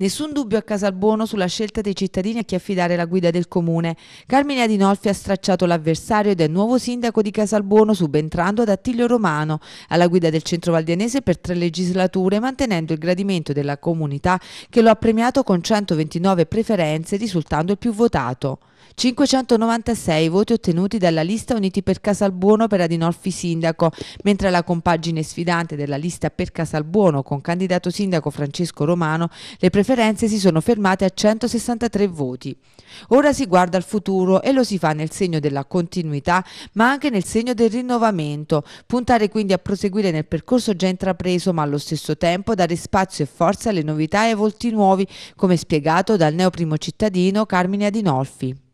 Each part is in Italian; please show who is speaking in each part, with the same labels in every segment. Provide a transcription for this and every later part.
Speaker 1: Nessun dubbio a Casalbuono sulla scelta dei cittadini a chi affidare la guida del comune. Carmine Adinolfi ha stracciato l'avversario ed è nuovo sindaco di Casalbuono subentrando ad Attilio Romano, alla guida del centro valdianese per tre legislature, mantenendo il gradimento della comunità che lo ha premiato con 129 preferenze, risultando il più votato. 596 voti ottenuti dalla lista Uniti per Casalbuono per Adinolfi Sindaco, mentre la compagine sfidante della lista per Casalbuono con candidato sindaco Francesco Romano le preferenze si sono fermate a 163 voti. Ora si guarda al futuro e lo si fa nel segno della continuità ma anche nel segno del rinnovamento, puntare quindi a proseguire nel percorso già intrapreso ma allo stesso tempo dare spazio e forza alle novità e ai volti nuovi come spiegato dal neoprimo cittadino Carmine Adinolfi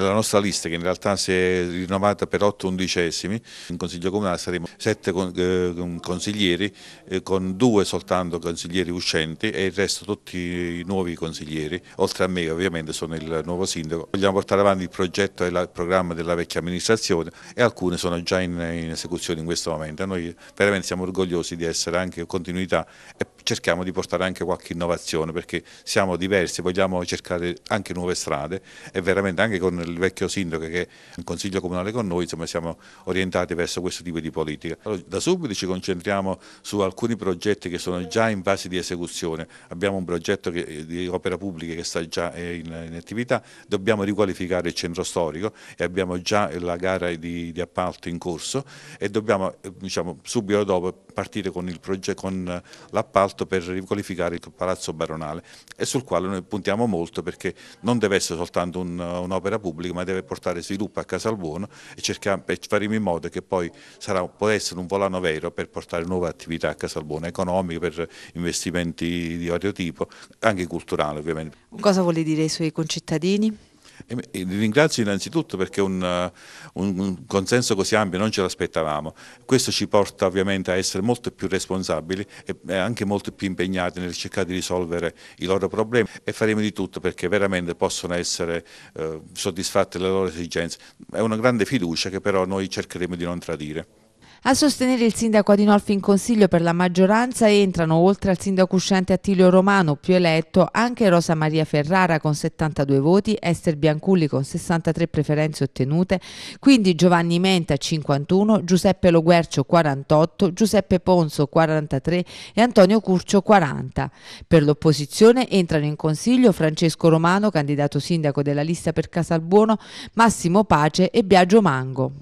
Speaker 2: nella nostra lista che in realtà si è rinnovata per 8 undicesimi, in Consiglio Comunale saremo 7 eh, consiglieri eh, con 2 soltanto consiglieri uscenti e il resto tutti i nuovi consiglieri, oltre a me ovviamente sono il nuovo sindaco. Vogliamo portare avanti il progetto e il programma della vecchia amministrazione e alcune sono già in, in esecuzione in questo momento. Noi veramente siamo orgogliosi di essere anche continuità e cerchiamo di portare anche qualche innovazione perché siamo diversi, vogliamo cercare anche nuove strade e veramente anche con il vecchio sindaco che è in consiglio comunale con noi insomma, siamo orientati verso questo tipo di politica. Allora, da subito ci concentriamo su alcuni progetti che sono già in fase di esecuzione, abbiamo un progetto che, eh, di opera pubblica che sta già eh, in, in, attività, dobbiamo riqualificare il centro storico e abbiamo già la gara di, di appalto in corso e dobbiamo eh, diciamo, subito dopo partire con l'appalto per riqualificare il Palazzo Baronale e sul quale noi puntiamo molto perché non deve essere soltanto un'opera un pubblica ma deve portare sviluppo a Casalbuono e, cerchiamo, e faremo in modo che poi sarà, può essere un volano vero per portare nuove attività a Casalbuono economiche, per investimenti di vario tipo, anche culturali ovviamente.
Speaker 1: Cosa vuole dire ai suoi concittadini?
Speaker 2: E vi ringrazio innanzitutto perché eh, un, un consenso così ampio non ce l'aspettavamo. Questo ci porta ovviamente a essere molto più responsabili e anche molto più impegnati nel cercare di risolvere i loro problemi e faremo di tutto perché veramente possono essere eh, soddisfatte le loro esigenze. È una grande fiducia che però noi cercheremo di non tradire.
Speaker 1: A sostenere il sindaco Adinolfi in consiglio per la maggioranza entrano, oltre al sindaco uscente Attilio Romano, più eletto, anche Rosa Maria Ferrara con 72 voti, Esther Bianculli con 63 preferenze ottenute, quindi Giovanni Menta 51, Giuseppe Loguercio 48, Giuseppe Ponzo 43 e Antonio Curcio 40. Per l'opposizione entrano in consiglio Francesco Romano, candidato sindaco della lista per Casalbuono, Massimo Pace e Biagio Mango.